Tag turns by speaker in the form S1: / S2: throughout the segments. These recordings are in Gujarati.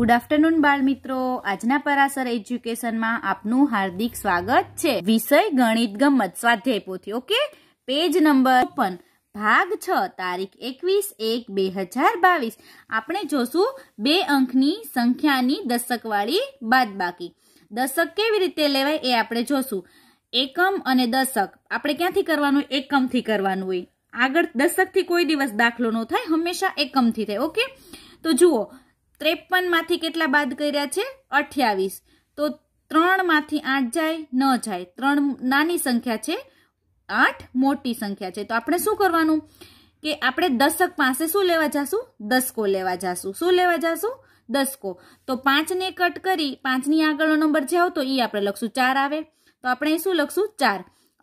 S1: ગુડ આફ્ટરનૂન બાળ મિત્રો આજના પરાસર એજ્યુકેશનમાં આપનું હાર્દિક સ્વાગત છે વિષય ગણિત ગમત સ્વાધ્યાય પોથી ઓકે પેજ નંબર ઓપન ભાગ છ તારીખ એકવીસ એક બે હજાર બાવીસ આપણે જોશું બે અંકની સંખ્યાની દશકવાળી બાદબાકી દશક કેવી રીતે લેવાય એ આપણે જોશું એકમ અને દશક આપણે ક્યાંથી કરવાનું એકમથી કરવાનું હોય આગળ દશકથી કોઈ દિવસ દાખલો ન થાય હંમેશા એકમથી થાય ઓકે તો જુઓ ત્રેપનમાંથી કેટલા બાદ કર્યા છે અઠ્યાવીસ તો ત્રણમાંથી આઠ જાય ન જાય ત્રણ નાની સંખ્યા છે આઠ મોટી સંખ્યા છે તો આપણે શું કરવાનું કે આપણે દશક પાસે શું લેવા જાશું દસકો લેવા જાશું શું લેવા જાશું દસકો તો પાંચને કટ કરી પાંચની આગળનો નંબર જે આવતો એ આપણે લખશું ચાર આવે તો આપણે શું લખશું ચાર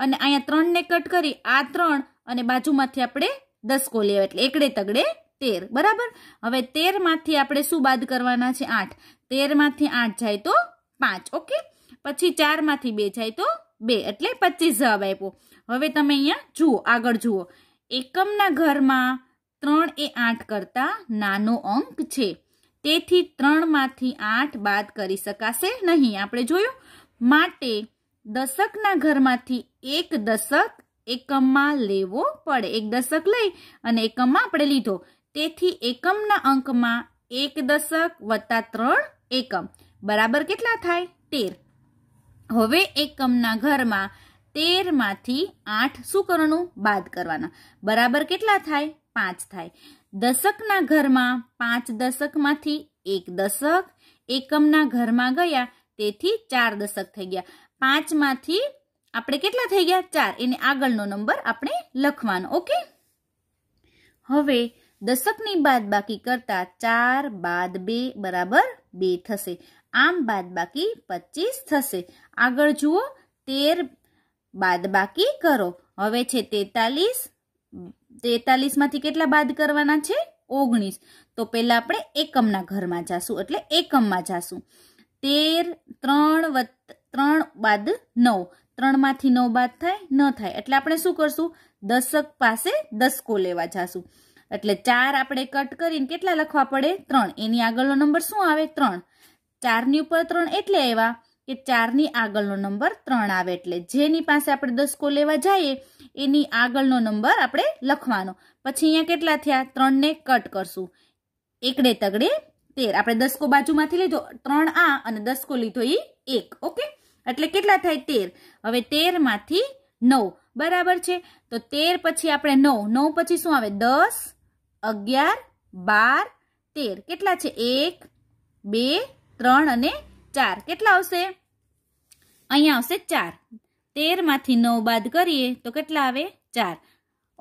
S1: અને અહીંયા ત્રણને કટ કરી આ ત્રણ અને બાજુમાંથી આપણે દસકો લેવા એટલે એકડે તગડે તેર બરાબર હવે તેરમાંથી આપણે શું બાદ કરવાના છે આઠ તેરમાંથી આઠ જાય તો પાંચ ઓકે પછી ચારમાંથી બે જાય તો બે એટલે પચીસ જવાબ આપ્યો હવે તમે અહીંયા જુઓ આગળ જુઓ એકમના ઘરમાં ત્રણ એ આઠ કરતાં નાનો અંક છે તેથી ત્રણમાંથી આઠ બાદ કરી શકાશે નહીં આપણે જોયું માટે દશકના ઘરમાંથી એક દશક એકમમાં લેવો પડે એક દશક લઈ અને એકમમાં આપણે લીધો તેથી એકમના અંકમાં એક દશક વત્તા ત્રણ એકમ બરાબર કેટલા થાય તેર હવે એકમના ઘરમાં તેરમાંથી આઠ શું કરવાનું બાદ કરવાના બરાબર કેટલા થાય પાંચ થાય દશકના ઘરમાં પાંચ દશકમાંથી એક દશક એકમના ઘરમાં ગયા તેથી ચાર દશક થઈ ગયા પાંચમાંથી આપણે કેટલા થઈ ગયા ચાર એને આગળનો નંબર આપણે લખવાનો ઓકે હવે દશકની બાદબાકી કરતા ચાર બાદ બે બરાબર બે થશે આમ બાદબાકી પચીસ થશે આગળ જુઓ તેર બાદબાકી કરો હવે છે તેતાલીસ તેતાલીસમાંથી કેટલા બાદ કરવાના છે ઓગણીસ તો પહેલાં આપણે એકમના ઘરમાં જાશું એટલે એકમમાં જાશું તેર ત્રણ વત્તા ત્રણ બાદ નવ ત્રણમાંથી નવ બાદ થાય ન થાય એટલે આપણે શું કરશું દશક પાસે દસકો લેવા જાશું એટલે ચાર આપણે કટ કરીને કેટલા લખવા પડે ત્રણ એની આગળનો નંબર શું આવે ત્રણ ચારની ઉપર ત્રણ એટલે એવા કે ચારની આગળનો નંબર ત્રણ આવે એટલે જેની પાસે આપણે દસકો લેવા જઈએ એની આગળનો નંબર આપણે લખવાનો પછી અહીંયા કેટલા થયા ત્રણને કટ કરશું એકડે તગડે તેર આપણે દસકો બાજુમાંથી લીધો ત્રણ આ અને દસકો લીધો એ એક ઓકે એટલે કેટલા થાય તેર હવે તેરમાંથી નવ બરાબર છે તો તેર પછી આપણે નવ નવ પછી શું આવે દસ અગિયાર બાર તેર કેટલા છે એક બે ત્રણ અને ચાર કેટલા આવશે અહીંયા આવશે ચાર તેરમાંથી નવ બાદ કરીએ તો કેટલા આવે ચાર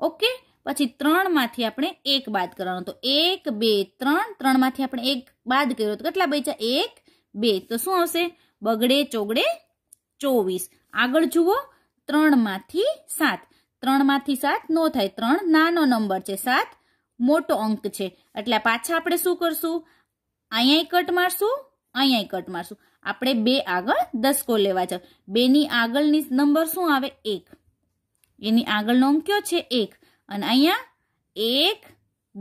S1: ઓકે પછી ત્રણમાંથી આપણે એક બાદ કરવાનો તો એક બે ત્રણ ત્રણમાંથી આપણે એક બાદ કર્યો તો કેટલા બચ્યા એક બે તો શું આવશે બગડે ચોગડે ચોવીસ આગળ જુઓ ત્રણમાંથી સાત ત્રણમાંથી સાત નો થાય ત્રણ નાનો નંબર છે સાત મોટો અંક છે એટલે પાછા આપણે શું કરશું અહીંયા કટ મારશું અહીંયા કટ મારશું આપણે બે આગળ દસકો લેવા છે બેની આગળની નંબર શું આવે એક એની આગળનો અંક કયો છે એક અને અહીંયા એક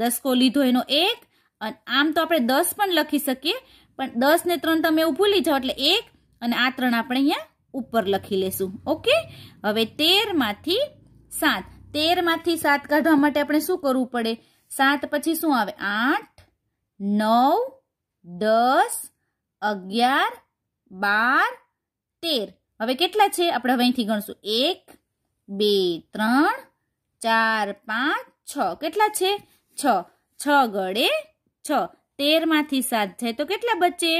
S1: દસકો લીધો એનો એક અને આમ તો આપણે દસ પણ લખી શકીએ પણ દસ ને ત્રણ તમે એવું ભૂલી જાઓ એટલે એક અને આ ત્રણ આપણે અહીંયા ઉપર લખી લેશું ઓકે હવે તેરમાંથી સાત તેરમાંથી સાત કાઢવા માટે આપણે શું કરવું પડે સાત પછી શું આવે આઠ નવ દસ અગિયાર બાર તેર હવે કેટલા છે આપણે હવે અહીંથી ગણશું એક બે ત્રણ ચાર પાંચ છ કેટલા છે છ છ ગળે છ તેરમાંથી સાત જાય તો કેટલા બચે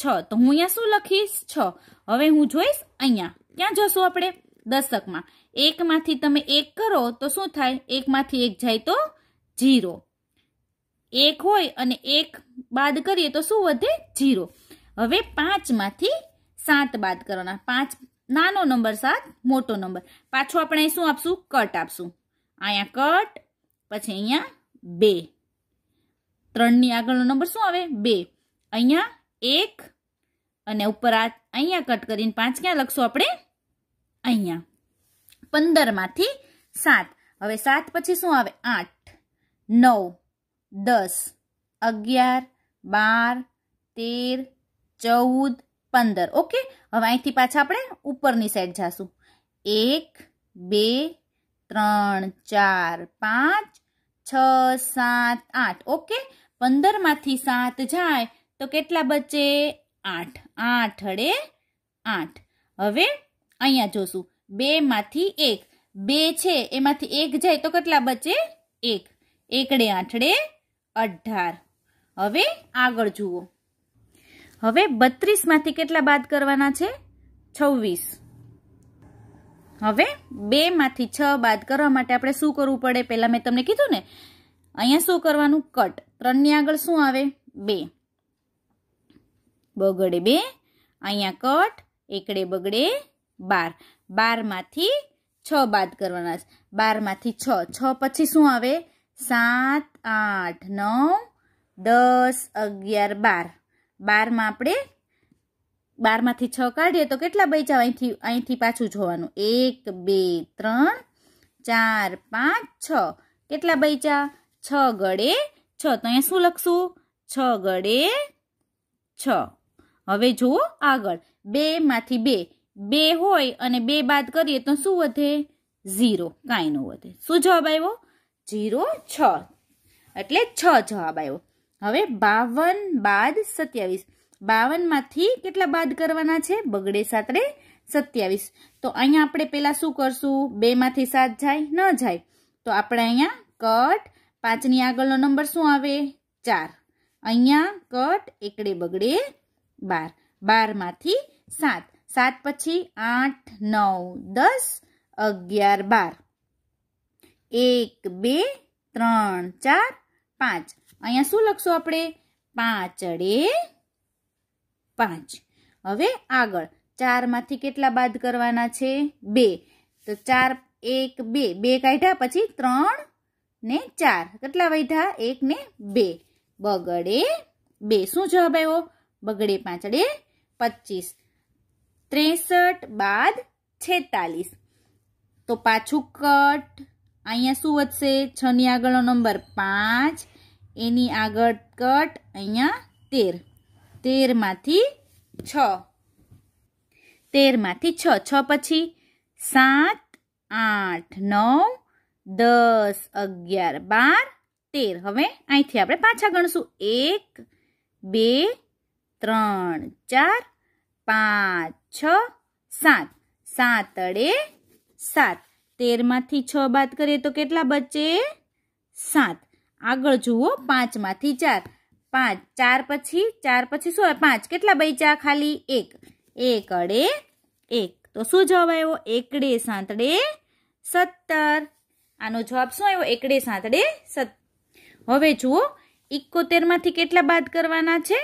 S1: છ તો હું અહીંયા શું લખીશ છ હવે હું જોઈશ અહીંયા ક્યાં જોશું આપણે દશકમાં એકમાંથી તમે એક કરો તો શું થાય એકમાંથી એક જાય તો જીરો એક હોય અને એક બાદ કરીએ તો શું વધે જીરો હવે પાંચમાંથી સાત બાદ કરવાના પાંચ નાનો નંબર સાત મોટો નંબર પાછો આપણે શું આપશું કટ આપશું અહીંયા કટ પછી અહીંયા બે ત્રણની આગળનો નંબર શું આવે બે અહીંયા એક અને ઉપર આ અહીંયા કટ કરીને પાંચ ક્યાં લખશું આપણે અહીંયા પંદરમાંથી સાત હવે સાત પછી શું આવે આઠ નવ દસ અગિયાર બાર તેર ચૌદ પંદર ઓકે હવે અહીંથી પાછા આપણે ઉપરની સાઈડ જાશું એક બે ત્રણ ચાર પાંચ છ સાત આઠ ઓકે પંદરમાંથી સાત જાય તો કેટલા બચે આઠ આઠ અડે આઠ હવે અહીંયા જોશું બેમાંથી એક બે છે એમાંથી એક જાય તો કેટલા બચે એક એકડે આઠડે અઢાર હવે આગળ જુઓ હવે બત્રીસમાંથી કેટલા બાદ કરવાના છે છવ્વીસ હવે બેમાંથી છ બાદ કરવા માટે આપણે શું કરવું પડે પહેલાં મેં તમને કીધું ને અહીંયા શું કરવાનું કટ ત્રણની આગળ શું આવે બે બગડે બે અહીંયા કટ એકડે બગડે બાર બારમાંથી છ બાદ કરવાના છે બારમાંથી છ છ પછી શું આવે સાત આઠ નવ દસ અગિયાર બાર બારમાં આપણે બારમાંથી છ કાઢીએ તો કેટલા બચ્યા અહીંથી અહીંથી પાછું જોવાનું એક બે ત્રણ ચાર પાંચ છ કેટલા બચ્યા છ ગળે છ તો અહીંયા શું લખશું છ ગળે છ હવે જુઓ આગળ બેમાંથી બે બે હોય અને બે બાદ કરીએ તો શું વધે ઝીરો કાંઈ ન વધે શું જવાબ આવ્યો જીરો છ એટલે છ જવાબ આવ્યો હવે બાવન બાદ સત્યાવીસ બાવનમાંથી કેટલા બાદ કરવાના છે બગડે સાતરે સત્યાવીસ તો અહીંયા આપણે પહેલાં શું કરશું બેમાંથી સાત જાય ન જાય તો આપણે અહીંયા કટ પાંચની આગળનો નંબર શું આવે ચાર અહીંયા કટ એકડે બગડે બાર બારમાંથી સાત સાત પછી આઠ નવ દસ અગિયાર બાર એક બે ત્રણ ચાર પાંચ અહીંયા શું લખશું આપણે પાંચડે પાંચ હવે આગળ ચારમાંથી કેટલા બાદ કરવાના છે બે તો ચાર એક બે બે કાઢ્યા પછી ત્રણ ને ચાર કેટલા વૈધા એક ને બે બગડે બે શું જવાબ આવ્યો બગડે પાંચડે પચીસ ત્રેસઠ બાદ છેતાલીસ તો પાછું કટ અહીંયા શું વધશે છની આગળનો નંબર પાંચ એની આગળ કટ અહીંયા તેર તેરમાંથી છ તેરમાંથી છ છ પછી સાત આઠ નવ દસ અગિયાર બાર તેર હવે અહીંથી આપણે પાછા ગણશું એક બે ત્રણ ચાર પાંચ છ સાત સાત અડે સાત તેરમાંથી છ બાદ કરીએ તો કેટલા બચે સાત આગળ જુઓ પાંચમાંથી ચાર પાંચ ચાર પછી ચાર પછી શું પાંચ કેટલા બચ્યા ખાલી એક એક અડે એક તો શું જવાબ આવ્યો એકડે સાંતડે સત્તર આનો જવાબ શું આવ્યો એકડે સાંતડે સત્તર હવે જુઓ ઇકોતેરમાંથી કેટલા બાદ કરવાના છે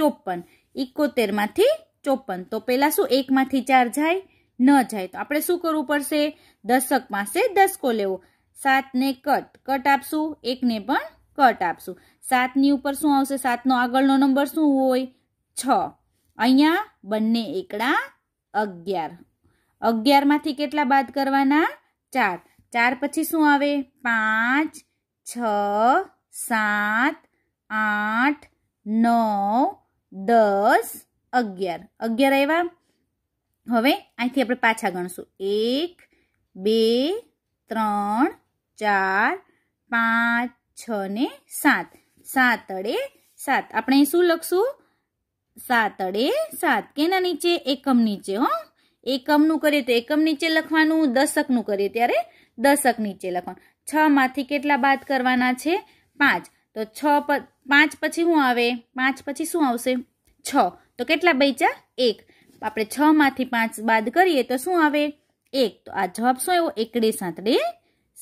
S1: ચોપન ઇકોતેરમાંથી ચોપન તો પહેલાં શું એકમાંથી ચાર જાય ન જાય તો આપણે શું કરવું પડશે દશક પાસે દસકો લેવો સાતને કટ કટ આપશું એકને પણ કટ આપશું સાતની ઉપર શું આવશે સાતનો આગળનો નંબર શું હોય છ અહીંયા બંને એકડા અગિયાર અગિયારમાંથી કેટલા બાદ કરવાના ચાર ચાર પછી શું આવે પાંચ છ સાત આઠ નવ દસ અગિયાર અગિયાર આવ્યા હવે અહીંથી આપણે પાછા ગણશું એક બે ત્રણ ચાર પાંચ છ ને સાત સાત અડે સાત આપણે શું લખશું સાત અડે સાત કેના નીચે એકમ નીચે હો એકમનું કરીએ તો એકમ નીચે લખવાનું દશકનું કરીએ ત્યારે દશક નીચે લખવાનું છ માંથી કેટલા બાદ કરવાના છે પાંચ તો છ પાંચ પછી શું આવે પાંચ પછી શું આવશે છ તો કેટલા બેચા એક આપણે છ માંથી પાંચ બાદ કરીએ તો શું આવે એક તો આ જવાબ શું આવ્યો એકડે સાતડે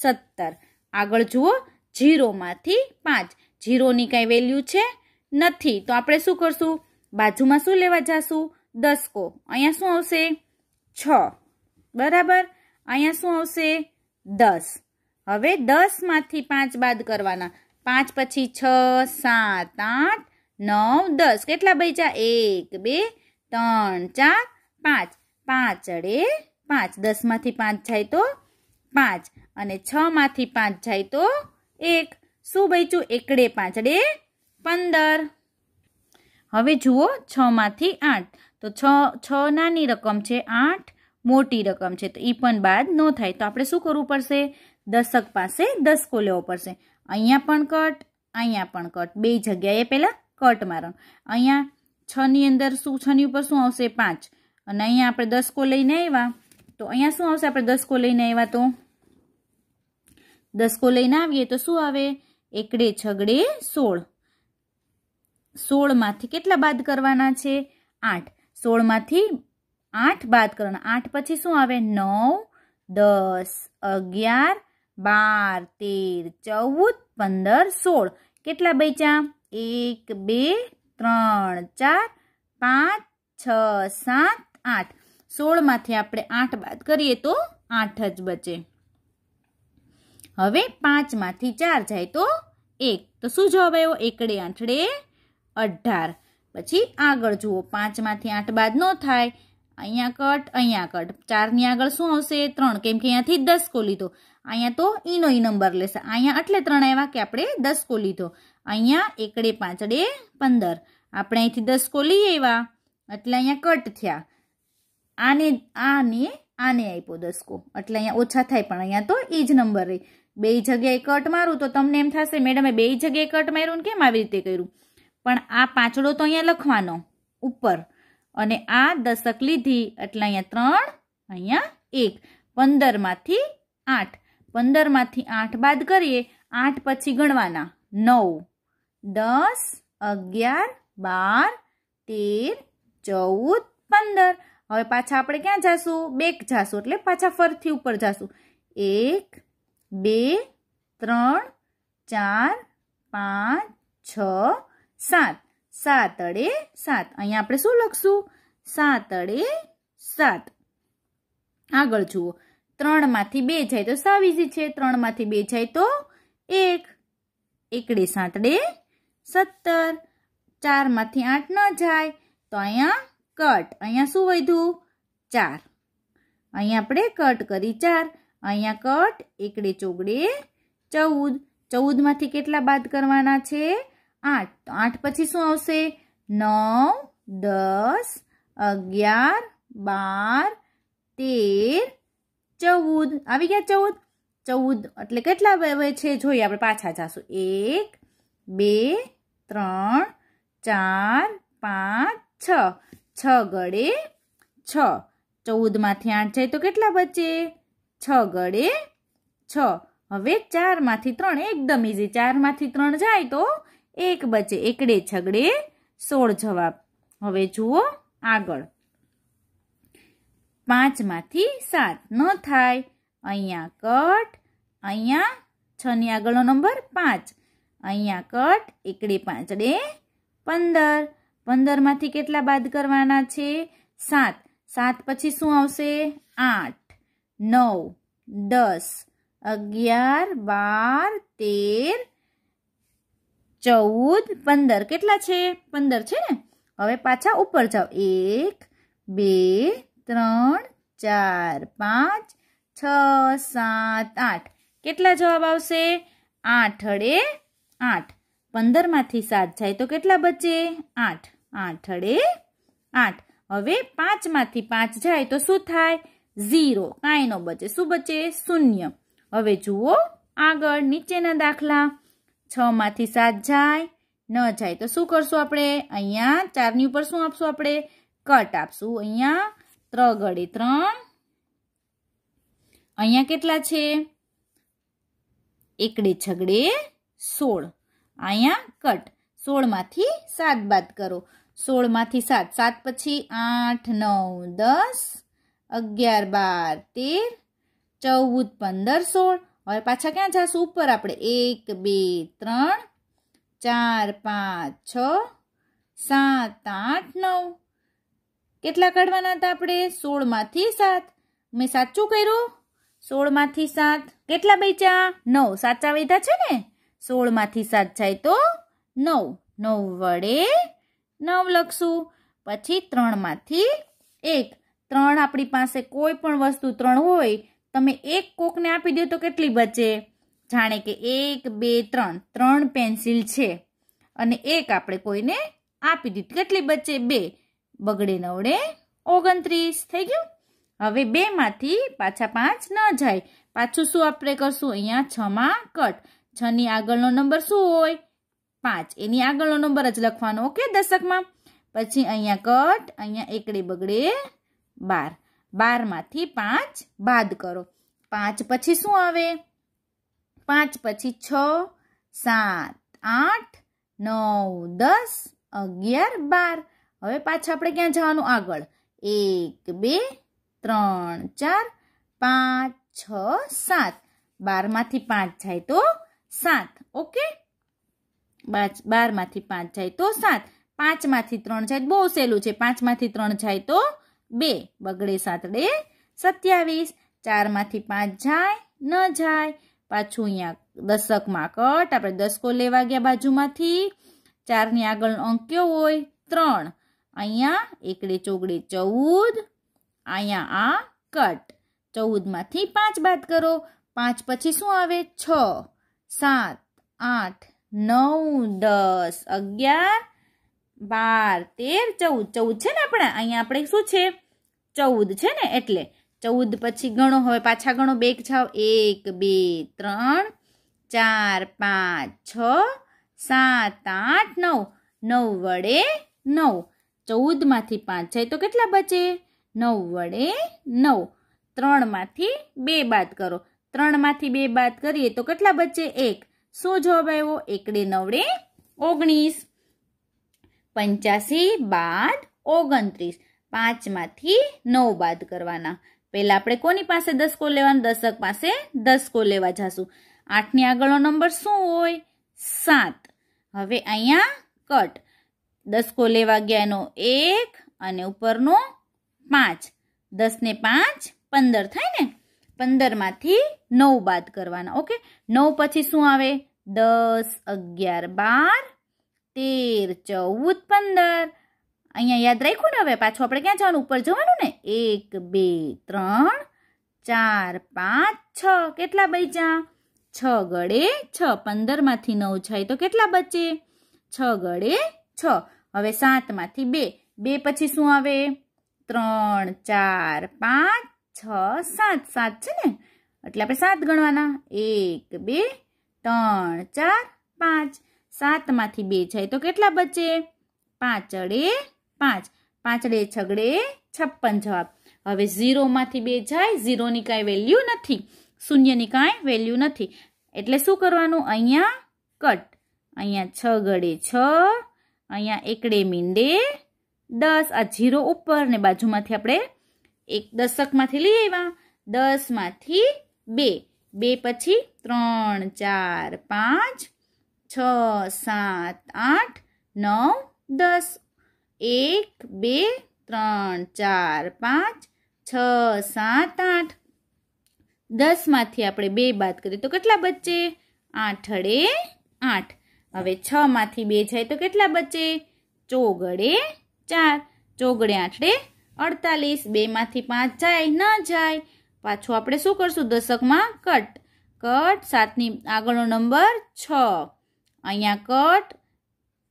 S1: સત્તર આગળ જુઓ જીરોમાંથી પાંચ જીરોની કાંઈ વેલ્યુ છે નથી તો આપણે શું કરશું બાજુમાં શું લેવા જશું દસકો અહીંયા શું આવશે છ બરાબર અહીંયા શું આવશે દસ હવે દસમાંથી પાંચ બાદ કરવાના પાંચ પછી છ સાત આઠ નવ દસ કેટલા બચ્યા એક બે ત્રણ ચાર પાંચ પાંચ અડે પાંચ દસમાંથી પાંચ જાય તો પાંચ અને છમાંથી પાંચ જાય તો એક શું બચ્યું એકડે પાંચડે પંદર હવે જુઓ છમાંથી આઠ તો છ છ નાની રકમ છે આઠ મોટી રકમ છે તો એ પણ બાદ ન થાય તો આપણે શું કરવું પડશે દશક પાસે દસકો લેવો પડશે અહીંયા પણ કટ અહીંયા પણ કટ બે જગ્યાએ પહેલાં કટ મારવાનું અહીંયા છની અંદર શું છની ઉપર શું આવશે પાંચ અને અહીંયા આપણે દસકો લઈને આવ્યા તો અહીંયા શું આવશે આપણે દસકો લઈને આવ્યા તો દસકો લઈને આવીએ તો શું આવે એકડે છગડે સોળ સોળમાંથી કેટલા બાદ કરવાના છે આઠ સોળમાંથી આઠ બાદ કરવાના આઠ પછી શું આવે નવ દસ અગિયાર બાર તેર ચૌદ પંદર સોળ કેટલા બચ્યા એક બે ત્રણ ચાર પાંચ છ સાત આઠ સોળ સોળમાંથી આપણે આઠ બાદ કરીએ તો આઠ જ બચે હવે પાંચમાંથી ચાર જાય તો એક તો શું જવાબ આવ્યો એકડે આઠડે અઢાર પછી આગળ જુઓ પાંચ પાંચમાંથી આઠ બાદ નો થાય અહીંયા કટ અહીંયા કટ ચારની આગળ શું આવશે ત્રણ કેમ કે અહીંયાથી દસ કો લીધો અહીંયા તો ઈનો ઈ નંબર લેશે અહીંયા એટલે ત્રણ આવ્યા કે આપણે દસ કો લીધો અહીંયા એકડે પાંચડે પંદર આપણે અહીંથી દસકો લઈ આવ્યા એટલે અહીંયા કટ થયા આને આને આને આપ્યો દસકો એટલે અહીંયા ઓછા થાય પણ અહીંયા તો એ જ નંબર રહે બે જગ્યાએ કટ મારું તો તમને એમ થશે મેડમે બે જગ્યાએ કટ માર્યું કેમ આવી રીતે કર્યું પણ આ પાંચડો તો અહીંયા લખવાનો ઉપર અને આ દશક લીધી એટલે અહીંયા ત્રણ અહીંયા એક પંદરમાંથી આઠ પંદરમાંથી આઠ બાદ કરીએ આઠ પછી ગણવાના નવ દસ અગિયાર બાર તેર ચૌદ પંદર હવે પાછા આપણે ક્યાં જાશું બેક જાશું એટલે પાછા ફરથી ઉપર જાશું એક બે ત્રણ ચાર પાંચ છ સાત સાત અડે સાત અહીંયા આપણે શું લખશું સાત અડે સાત આગળ જુઓ ત્રણમાંથી બે જાય તો સાવીસી છે ત્રણમાંથી બે જાય તો એક એકડે સાતડે સત્તર ચારમાંથી આઠ ન જાય તો અહીંયા કટ અહીંયા શું વધ્યું ચાર અહીંયા આપણે કટ કરી ચાર અહીંયા કટ એકડે ચોગડે ચૌદ ચૌદમાંથી કેટલા બાદ કરવાના છે આઠ તો આઠ પછી શું આવશે નવ દસ અગિયાર બાર તેર ચૌદ આવી ગયા ચૌદ ચૌદ એટલે કેટલા છે જોઈએ આપણે પાછા જાશું એક બે ત્રણ ચાર પાંચ છ છ ગળે છ ચૌદમાંથી આઠ જાય તો કેટલા બચે છ ગળે છ હવે ચારમાંથી ત્રણ એકદમ ઇઝી ચારમાંથી ત્રણ જાય તો એક બચે એકડે છગડે સોળ જવાબ હવે જુઓ આગળ પાંચમાંથી સાત ન થાય અહીંયા કટ અહીંયા છની આગળનો નંબર પાંચ અહીંયા કટ એકડે પાંચડે પંદર પંદરમાંથી કેટલા બાદ કરવાના છે સાત સાત પછી શું આવશે આઠ નવ દસ અગિયાર બાર તેર ચૌદ પંદર કેટલા છે પંદર છે ને હવે પાછા ઉપર જાઓ એક બે ત્રણ ચાર પાંચ છ સાત આઠ કેટલા જવાબ આવશે આઠ અડે આઠ પંદરમાંથી સાત જાય તો કેટલા બચે આઠ આઠ અડે આઠ હવે પાંચમાંથી પાંચ જાય તો શું થાય ઝીરો કાંઈ ન બચે શું બચે શૂન્ય હવે જુઓ આગળ નીચેના દાખલા છમાંથી સાત જાય ન જાય તો શું કરશું આપણે અહીંયા ચારની ઉપર શું આપશું આપણે કટ આપશું અહીંયા ત્રગડે ત્રણ અહીંયા કેટલા છે એકડે છગડે સોળ અહીંયા કટ સોળમાંથી સાત બાદ કરો સોળમાંથી સાત સાત પછી આઠ નવ દસ અગિયાર બાર તેર ચૌદ પંદર સોળ હવે પાછા ક્યાં જશું ઉપર આપણે એક બે ત્રણ ચાર પાંચ છ સાત આઠ નવ કેટલા કાઢવાના હતા આપણે સોળમાંથી સાત મેં સાચું કર્યું સોળમાંથી સાત કેટલા બેચ્યા નવ સાચા વધ્યા છે ને સોળમાંથી સાત જાય તો નવ નવ વડે નવ લખશું પછી ત્રણમાંથી એક ત્રણ આપણી પાસે કોઈ પણ વસ્તુ ત્રણ હોય તમે એક કોકને આપી દો તો કેટલી બચે જાણે કે એક બે ત્રણ ત્રણ પેન્સિલ છે અને એક આપણે કોઈને આપી દીધું કેટલી બચે બે બગડે નવડે ઓગણત્રીસ થઈ ગયું હવે બેમાંથી પાછા પાંચ ન જાય પાછું શું આપણે કરશું અહીંયા છમાં કટ છની આગળનો નંબર શું હોય પાંચ એની આગળનો નંબર જ લખવાનો ઓકે દશકમાં પછી અહીંયા કટ અહીંયા એકડે બગડે બાર બારમાંથી પાંચ બાદ કરો પાંચ પછી શું આવે પાંચ પછી છ સાત આઠ નવ દસ અગિયાર બાર હવે પાછા આપણે ક્યાં જવાનું આગળ એક બે ત્રણ ચાર પાંચ છ સાત બારમાંથી પાંચ જાય તો સાત ઓકે બારમાંથી પાંચ જાય તો સાત પાંચમાંથી ત્રણ જાય બહુ સહેલું છે પાંચમાંથી ત્રણ જાય તો બે બગડે સાતડે સત્યાવીસ ચારમાંથી પાંચ જાય ન જાય પાછું અહીંયા દશકમાં કટ આપણે દસકો લેવા ગયા બાજુમાંથી ચારની આગળનો અંક કયો હોય ત્રણ અહીંયા એકડે ચોગડે ચૌદ અહીંયા આ કટ ચૌદમાંથી પાંચ બાદ કરો પાંચ પછી શું આવે છ સાત આઠ નવ દસ અગિયાર બાર તેર ચૌદ ચૌદ છે ને આપણે અહીંયા આપણે શું છે ચૌદ છે ને એટલે ચૌદ પછી ગણો હવે પાછા ગણો બેક છાવ એક બે ત્રણ ચાર પાંચ છ સાત આઠ નવ નવ વડે નવ ચૌદમાંથી પાંચ છે તો કેટલા બચે નવ વડે નવ ત્રણમાંથી બે બાદ કરો ત્રણમાંથી બે બાદ કરીએ તો કેટલા બચે એક શું જવાબ આવ્યો એકડે નવડે ઓગણીસ પંચ્યાસી બાદ ઓગણત્રીસ પાંચમાંથી નવ બાદ કરવાના પહેલાં આપણે કોની પાસે દસકો લેવાના દશક પાસે દસકો લેવા જશું આઠની આગળનો નંબર શું હોય સાત હવે અહીંયા કટ દસકો લેવા ગયાનો એક અને ઉપરનો પાંચ દસને પાંચ પંદર થાય ને પંદરમાંથી નવ બાદ કરવાના ઓકે નવ પછી શું આવે દસ અગિયાર બાર તેર ચૌદ પંદર અહીંયા યાદ રાખ્યું ને હવે પાછું આપણે ક્યાં જવાનું ઉપર જવાનું ને એક બે ત્રણ ચાર પાંચ છ કેટલા બચ્યા છ ગળે છ પંદરમાંથી નવ છે તો કેટલા બચે છ ગળે છ હવે સાતમાંથી બે બે પછી શું આવે ત્રણ ચાર પાંચ છ સાત સાત છે ને એટલે આપણે સાત ગણવાના એક બે ત્રણ ચાર પાંચ સાતમાંથી બે જાય તો કેટલા બચે પાંચડે પાંચ પાંચડે છગડે છપ્પન જવાબ હવે ઝીરોમાંથી બે જાય ઝીરોની કાંઈ વેલ્યુ નથી શૂન્યની કાંઈ વેલ્યુ નથી એટલે શું કરવાનું અહીંયા કટ અહીંયા છ ગડે છ અહીંયા એકડે મીંડે દસ આ ઝીરો ઉપર ને બાજુમાંથી આપણે એક દશકમાંથી લઈ આવ્યા દસમાંથી બે બે પછી ત્રણ ચાર પાંચ છ સાત આઠ નવ દસ એક બે ત્રણ ચાર પાંચ છ સાત આઠ દસમાંથી આપણે બે બાદ કરીએ તો કેટલા બચે આઠડે આઠ હવે છ માંથી બે જાય તો કેટલા બચે ચોગડે ચાર ચોગડે આઠડે અડતાલીસ બેમાંથી પાંચ જાય ન જાય પાછું આપણે શું કરશું દશકમાં કટ કટ સાતની આગળનો નંબર છ અહીંયા કટ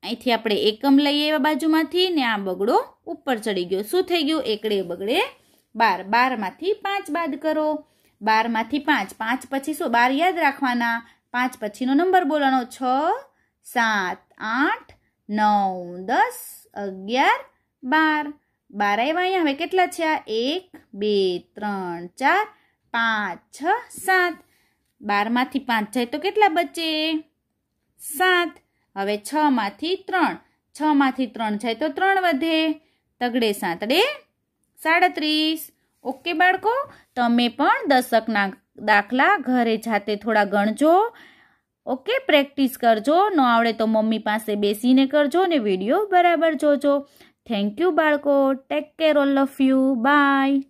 S1: અહીંથી આપણે એકમ લઈએ એવા બાજુમાંથી ને આ બગડો ઉપર ચડી ગયો શું થઈ ગયું એકડે બગડે બાર બારમાંથી પાંચ બાદ કરો બારમાંથી પાંચ પાંચ પછી શું બાર યાદ રાખવાના પાંચ પછીનો નંબર બોલવાનો છ સાત આઠ નવ દસ અગિયાર બાર બાર બારાય અહીંયા હવે કેટલા છે આ એક બે ત્રણ ચાર પાંચ છ સાત બારમાંથી પાંચ જાય તો કેટલા બચે સાત હવે છમાંથી ત્રણ છમાંથી ત્રણ જાય તો ત્રણ વધે તગડે સાતડે સાડત્રીસ ઓકે બાળકો તમે પણ દશકના દાખલા ઘરે જાતે થોડા ગણજો ઓકે પ્રેક્ટિસ કરજો ન આવડે તો મમ્મી પાસે બેસીને કરજો ને વિડીયો બરાબર જોજો Thank you, Barco. Take care, all of you. Bye.